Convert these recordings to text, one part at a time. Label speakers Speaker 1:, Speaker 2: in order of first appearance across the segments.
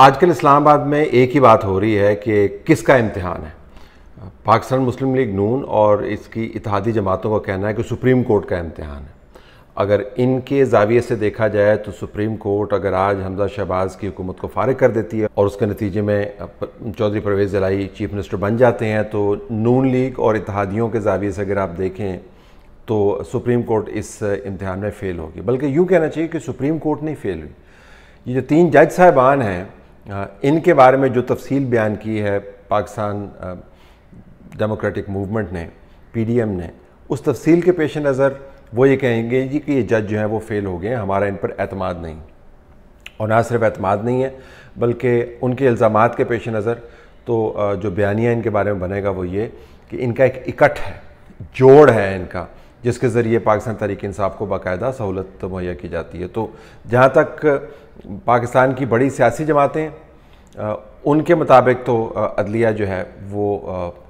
Speaker 1: आजकल इस्लामाबाद में एक ही बात हो रही है कि किसका इम्तहान है पाकिस्तान मुस्लिम लीग नून और इसकी इतिहादी जमातों का कहना है कि सुप्रीम कोर्ट का इम्तहान है अगर इनके जाविये से देखा जाए तो सुप्रीम कोर्ट अगर आज हमजा शहबाज की हुकूमत को फारग कर देती है और उसके नतीजे में चौधरी परवेज़ जलाई चीफ मिनिस्टर बन जाते हैं तो नून लीग और इतिहादियों के जाविये से अगर आप देखें तो सुप्रीम कोर्ट इस इम्तहान में फ़ेल होगी बल्कि यूँ कहना चाहिए कि सुप्रीम कोर्ट नहीं फेल हुई ये जो तीन जज साहबान हैं इनके बारे में जो तफसील बयान की है पाकिस्तान डेमोक्रेटिक मूवमेंट ने पीडीएम ने उस तफसील के पेश नज़र वो ये कहेंगे जी कि ये जज जो है वो फ़ेल हो गए हैं हमारा इन पर अतमाद नहीं और ना सिर्फ अतमाद नहीं है बल्कि उनके इल्ज़ाम के पेश नज़र तो जो बयानिया इनके बारे में बनेगा वो ये कि इनका एक इकट्ठ है जोड़ है इनका जिसके ज़रिए पाकिस्तान तहरीक इंसाफ को बाकायदा सहूलत मुहैया की जाती है तो जहाँ तक पाकिस्तान की बड़ी सियासी जमातें उनके मुताबिक तो अदलिया जो है वो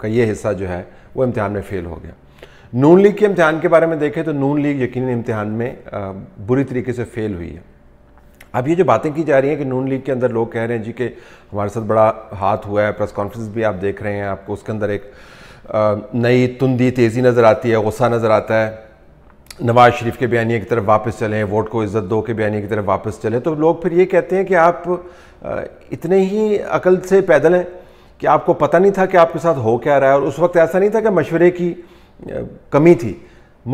Speaker 1: का ये हिस्सा जो है वो इम्तहान में फ़ेल हो गया नून लीग के इम्तहान के बारे में देखें तो नून लीग यकीन इम्तहान में बुरी तरीके से फ़ेल हुई है अब ये जो बातें की जा रही हैं कि नून लीग के अंदर लोग कह रहे हैं जी कि हमारे साथ बड़ा हाथ हुआ है प्रेस कॉन्फ्रेंस भी आप देख रहे हैं आपको उसके अंदर एक नई तुंदी तेज़ी नज़र आती है गुस्सा नज़र आता है नवाज़ शरीफ के बयानी की तरफ वापस चलें वोट को इज़्ज़त दो के बयानी की तरफ वापस चलें तो लोग फिर ये कहते हैं कि आप इतने ही अकल से पैदल हैं कि आपको पता नहीं था कि आपके साथ हो क्या रहा है और उस वक्त ऐसा नहीं था कि मशवरे की कमी थी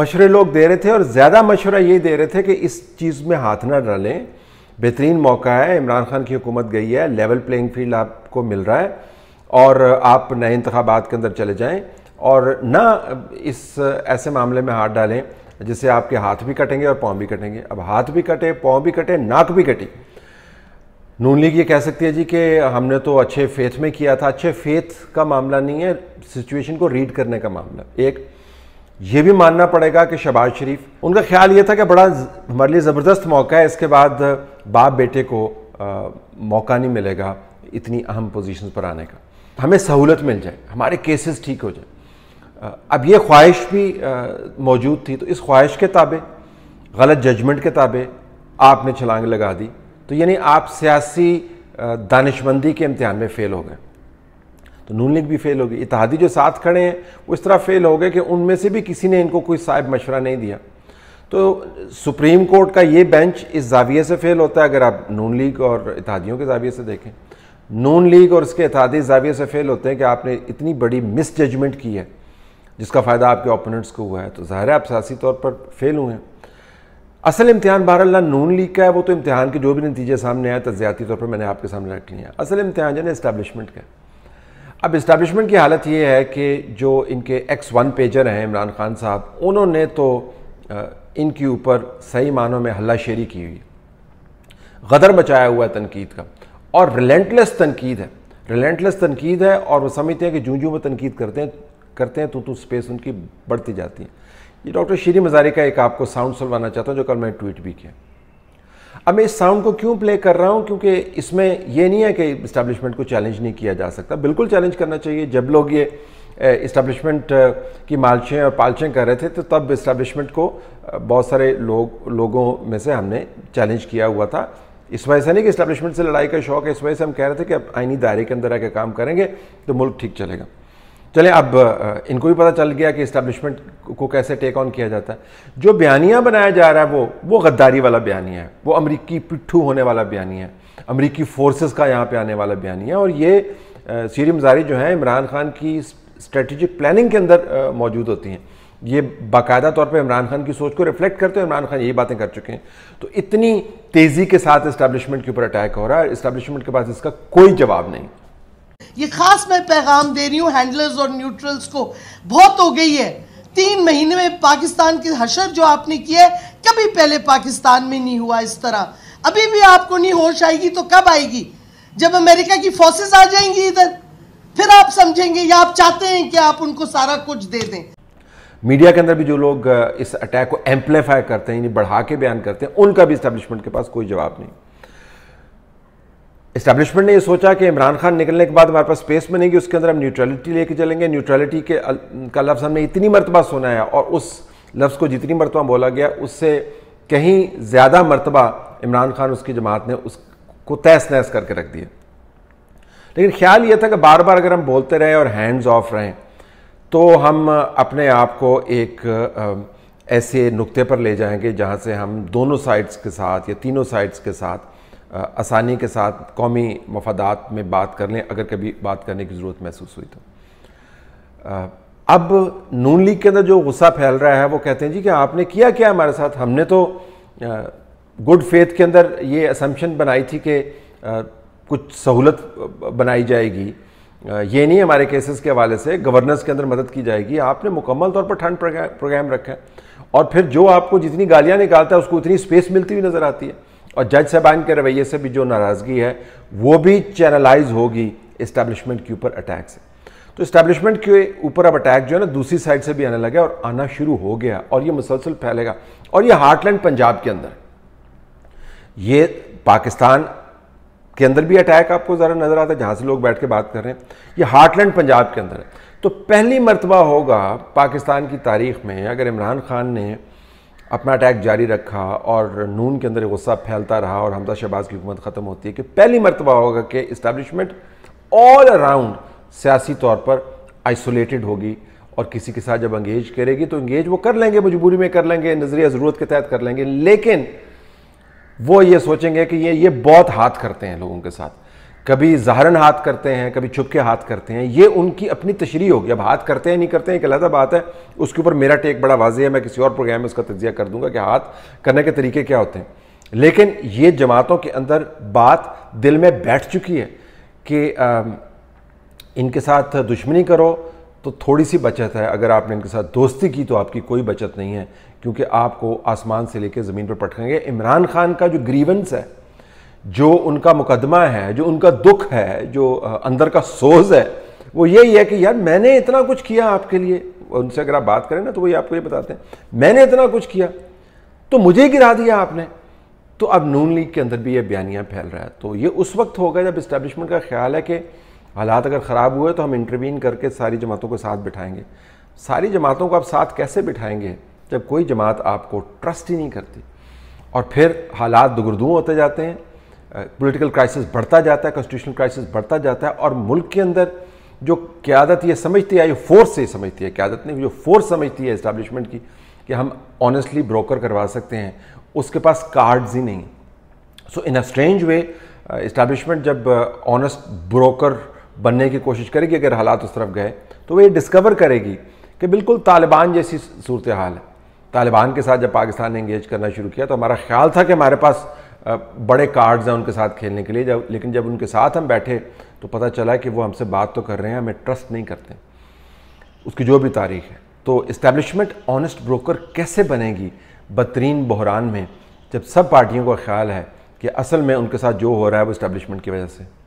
Speaker 1: मशवरे लोग दे रहे थे और ज़्यादा मशवरा ये दे रहे थे कि इस चीज़ में हाथ ना डालें बेहतरीन मौका है इमरान खान की हुकूमत गई है लेवल प्लेइंग फील्ड आपको मिल रहा है और आप नए इंतबात के अंदर चले जाएँ और ना इस ऐसे मामले में हाथ डालें जिससे आपके हाथ भी कटेंगे और पाँव भी कटेंगे अब हाथ भी कटे पाँव भी कटे नाक भी कटी नून लीग ये कह सकती है जी कि हमने तो अच्छे फेथ में किया था अच्छे फेथ का मामला नहीं है सिचुएशन को रीड करने का मामला एक ये भी मानना पड़ेगा कि शबाज शरीफ उनका ख्याल ये था कि बड़ा हमारे लिए ज़बरदस्त मौका है इसके बाद बाप बेटे को आ, मौका नहीं मिलेगा इतनी अहम पोजीशंस पर आने का हमें सहूलत मिल जाए हमारे केसेस ठीक हो जाए अब ये ख्वाहिश भी मौजूद थी तो इस ख्वाहिश के ताबे गलत जजमेंट के ताबे आपने छलांग लगा दी तो यानी आप सियासी दानशमंदी के इम्तहान में फ़ेल हो गए तो नून लीग भी फ़ेल हो गई इतिहादी जो साथ खड़े हैं वो इस तरह फ़ेल हो गए कि उनमें से भी किसी ने इनको कोई साहिब मशवरा नहीं दिया तो सुप्रीम कोर्ट का ये बेंच इस जाविये से फ़ेल होता है अगर आप नून लीग और इतिहादियों के जाविये से देखें नून लीग और उसके अतादी जाविये से फेल होते हैं कि आपने इतनी बड़ी मिस जजमेंट की है जिसका फ़ायदा आपके ओपोनेंट्स को हुआ है तो ज़ाहिर है आप सियासी तौर पर फेल हुए हैं असल इम्तहान बहरल्ला नून लीग का है वो तो इम्तहान के जो भी नतीजे सामने आए तजियाती तौर पर मैंने आपके सामने रख लिया असल इम्तहान जो है इस्टेबलिशमेंट का अब इस्टबलिशमेंट की हालत ये है कि जो इनके एक्स वन पेजर हैं इमरान खान साहब उन्होंने तो इनके ऊपर सही मानों में हल्ला शेरी की हुई गदर मचाया हुआ है तनकीद का और रिलेंटलेस तनकीद है रिलेंटलेस तनकीद है और वह समझते हैं कि जूं जूं में तनकीद करते हैं करते हैं तो तो स्पेस उनकी बढ़ती जाती है ये डॉक्टर शीरी मजारी का एक आपको साउंड सुनवाना चाहता हूँ जो कल मैंने ट्वीट भी किया अब मैं इस साउंड को क्यों प्ले कर रहा हूँ क्योंकि इसमें यह नहीं है कि इस्टेब्लिशमेंट को चैलेंज नहीं किया जा सकता बिल्कुल चैलेंज करना चाहिए जब लोग ये इस्टेब्लिशमेंट की मालचें और पालचें कर रहे थे तो तब इस्टेब्लिशमेंट को बहुत सारे लोग लोगों में से हमने चैलेंज किया हुआ था इस वजह से नहीं कि इस्टेब्लिशमेंट से लड़ाई का शौक है इस वजह से हम कह रहे थे कि अब आइनी दायरे के अंदर आकर काम करेंगे तो मुल्क ठीक चलेगा चले अब इनको भी पता चल गया कि इस्टेब्लिशमेंट को कैसे टेक ऑन किया जाता है जो बयानियाँ बनाया जा रहा है वो वो गद्दारी वाला बयानिया है वो अमरीकी पिट्ठू होने वाला बयानिया है अमरीकी फोर्सेज का यहाँ पर आने वाला बयानिया और ये सीरी मजारी जो है इमरान खान की स्ट्रेटजिक प्लानिंग के अंदर मौजूद होती हैं ये बाकायदा तौर पे इमरान खान की सोच को रिफ्लेक्ट करते हुए इमरान खान यही बातें कर चुके हैं तो इतनी तेज़ी के साथ इस्टेब्लिशमेंट के ऊपर अटैक हो रहा है इस्टेब्लिशमेंट के पास इसका कोई जवाब नहीं ये खास मैं पैगाम दे रही हूँ हैंडलर्स और न्यूट्रल्स को बहुत हो गई है तीन महीने में पाकिस्तान की हशर जो आपने किया कभी पहले पाकिस्तान में नहीं हुआ इस तरह अभी भी आपको नहीं होश आएगी तो कब आएगी जब अमेरिका की फोर्सेस आ जाएंगी इधर फिर आप समझेंगे या आप चाहते हैं कि आप उनको सारा कुछ दे दें मीडिया के अंदर भी जो लोग इस अटैक को एम्पलीफाई करते हैं बढ़ा के बयान करते हैं उनका भी इस्टेब्लिशमेंट के पास कोई जवाब नहीं इस्टेब्लिशमेंट ने ये सोचा कि इमरान खान निकलने के बाद हमारे पास स्पेस बनेगी उसके अंदर हम न्यूट्रलिटी लेके चलेंगे न्यूट्रलिटी के का लफ्ज़ हमने इतनी मरतबा सुना है और उस लफ्ज़ को जितनी मरतबा बोला गया उससे कहीं ज़्यादा मरतबा इमरान खान उसकी जमात ने उसको तहस नहस करके रख दिया लेकिन ख्याल ये था कि बार बार अगर हम बोलते रहें और हैंड्स ऑफ रहें तो हम अपने आप को एक ऐसे नुक्ते पर ले जाएंगे जहाँ से हम दोनों साइड्स के साथ या तीनों साइड्स के साथ आसानी के साथ कौमी मफादात में बात कर लें अगर कभी बात करने की ज़रूरत महसूस हुई तो अब नून लीग के अंदर जो गुस्सा फैल रहा है वो कहते हैं जी कि आपने किया क्या हमारे साथ हमने तो गुड फेथ के अंदर ये असम्पशन बनाई थी कि कुछ सहूलत बनाई जाएगी ये नहीं हमारे केसेस के हवाले से गवर्नेंस के अंदर मदद की जाएगी आपने मुकम्मल तौर पर ठंड प्रोग्राम रखा है और फिर जो आपको जितनी गालियां निकालता है उसको उतनी स्पेस मिलती हुई नज़र आती है और जज साहबान के रवैये से भी जो नाराज़गी है वो भी चैनलाइज होगी इस्टेब्लिशमेंट के ऊपर अटैक से तो इस्टेब्लिशमेंट के ऊपर अब अटैक जो है ना दूसरी साइड से भी आने लगे और आना शुरू हो गया और ये मुसलसल फैलेगा और ये हार्टलैंड पंजाब के अंदर ये पाकिस्तान के अंदर भी अटैक आपको ज़रा नज़र आता है जहाँ से लोग बैठ के बात कर रहे हैं ये हार्टलैंड पंजाब के अंदर है तो पहली मरतबा होगा पाकिस्तान की तारीख में अगर इमरान खान ने अपना अटैक जारी रखा और नून के अंदर गुस्सा फैलता रहा और हमजा शहबाज की हुकूमत ख़त्म होती है कि पहली मरतबा होगा कि इस्टबलिशमेंट ऑल अराउंड सियासी तौर पर आइसोलेटेड होगी और किसी के साथ जब इंगेज करेगी तो इंगेज वो कर लेंगे मजबूरी में कर लेंगे नज़रिया ज़रूरत के तहत कर लेंगे लेकिन वो ये सोचेंगे कि ये ये बहुत हाथ करते हैं लोगों के साथ कभी जहरन हाथ करते हैं कभी छुप के हाथ करते हैं ये उनकी अपनी तशरी होगी अब हाथ करते हैं नहीं करते हैं एक अलहदा बात है उसके ऊपर मेरा टेक बड़ा वाजह है मैं किसी और प्रोग्राम में उसका तजिया कर दूंगा कि हाथ करने के तरीके क्या होते हैं लेकिन ये जमातों के अंदर बात दिल में बैठ चुकी है कि आ, इनके साथ दुश्मनी करो तो थोड़ी सी बचत है अगर आपने इनके साथ दोस्ती की तो आपकी कोई बचत नहीं है क्योंकि आपको आसमान से लेकर ज़मीन पर पटकेंगे इमरान खान का जो ग्रीवेंस है जो उनका मुकदमा है जो उनका दुख है जो अंदर का सोज है वो यही है कि यार मैंने इतना कुछ किया आपके लिए उनसे अगर आप बात करें ना तो वही आपको ये बताते हैं मैंने इतना कुछ किया तो मुझे गिरा दिया आपने तो अब नून लीग के अंदर भी ये बयानियाँ फैल रहा है तो ये उस वक्त होगा जब इस्टेब्लिशमेंट का ख्याल है कि हालात अगर ख़राब हुए तो हम इंटरवीन करके सारी जमातों को साथ बिठाएंगे सारी जमातों को आप साथ कैसे बिठाएंगे जब कोई जमात आपको ट्रस्ट ही नहीं करती और फिर हालात दुगरदू होते जाते हैं पॉलिटिकल क्राइसिस बढ़ता जाता है कॉन्स्टिट्यूशनल क्राइसिस बढ़ता जाता है और मुल्क के अंदर जो क्यादत ये समझती है ये फोर्स से समझती है क्यादत ने जो फोर्स समझती है इस्टेब्लिशमेंट की कि हम ऑनेस्टली ब्रोकर करवा सकते हैं उसके पास कार्ड्स ही नहीं so in a strange way establishment जब ऑनेस्ट ब्रोकर बनने की कोशिश करेगी अगर हालात उस तरफ गए तो वह ये डिस्कवर करेगी कि बिल्कुल तालिबान जैसी सूरत हाल है तालिबान के साथ जब पाकिस्तान ने इंगेज करना शुरू किया तो हमारा ख्याल था कि हमारे पास बड़े कार्ड्स हैं उनके साथ खेलने के लिए जब लेकिन जब उनके साथ हम बैठे तो पता चला कि वो हमसे बात तो कर रहे हैं हमें ट्रस्ट नहीं करते उसकी जो भी तारीख है तो इस्टेब्लिशमेंट ऑनेस्ट ब्रोकर कैसे बनेगी बदतरीन बहरान में जब सब पार्टियों का ख्याल है कि असल में उनके साथ जो हो रहा है वो इस्टेब्लिशमेंट की वजह से